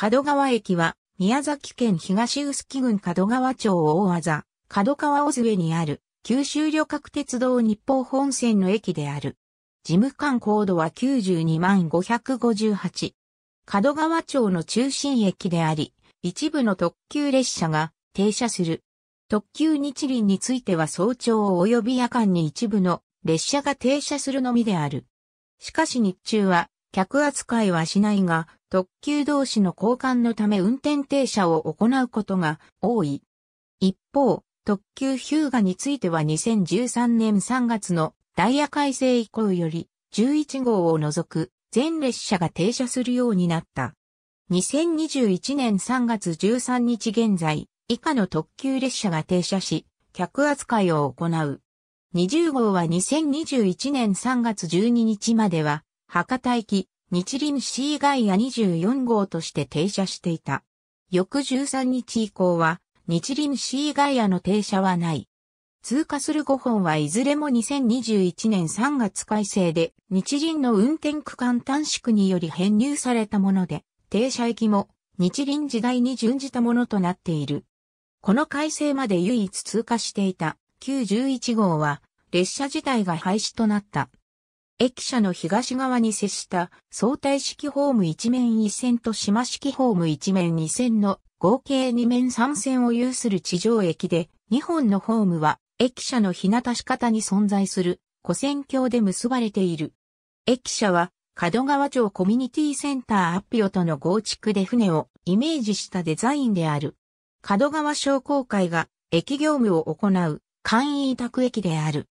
門川駅は、宮崎県東臼杵郡門川町大技、門川尾杖にある、九州旅客鉄道日報本線の駅である。事務官高度は92万558。門川町の中心駅であり、一部の特急列車が停車する。特急日輪については早朝及び夜間に一部の列車が停車するのみである。しかし日中は客扱いはしないが、特急同士の交換のため運転停車を行うことが多い。一方、特急ヒューガについては2013年3月のダイヤ改正以降より11号を除く全列車が停車するようになった。2021年3月13日現在、以下の特急列車が停車し、客扱いを行う。20号は2021年3月12日までは、博多駅、日輪 C ガイア24号として停車していた。翌13日以降は、日輪 C ガイアの停車はない。通過する5本はいずれも2021年3月改正で、日輪の運転区間短縮により編入されたもので、停車駅も日輪時代に準じたものとなっている。この改正まで唯一通過していた911号は、列車自体が廃止となった。駅舎の東側に接した相対式ホーム一面一線と島式ホーム一面二線の合計二面三線を有する地上駅で、二本のホームは駅舎の日向し方に存在する古線橋で結ばれている。駅舎は角川町コミュニティセンターアッピオとの合築で船をイメージしたデザインである。角川商工会が駅業務を行う簡易委託駅である。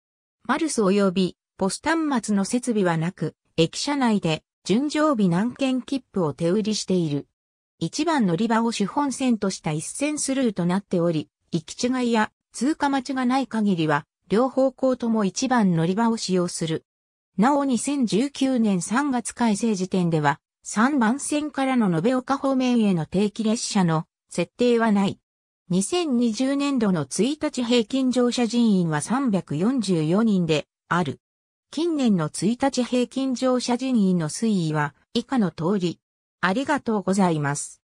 マルス及びポス端末の設備はなく、駅舎内で順常日南県切符を手売りしている。一番乗り場を主本線とした一線スルーとなっており、行き違いや通過待ちがない限りは、両方向とも一番乗り場を使用する。なお2019年3月改正時点では、3番線からの延岡方面への定期列車の設定はない。2020年度の1日平均乗車人員は344人である。近年の1日平均乗車人員の推移は以下の通り。ありがとうございます。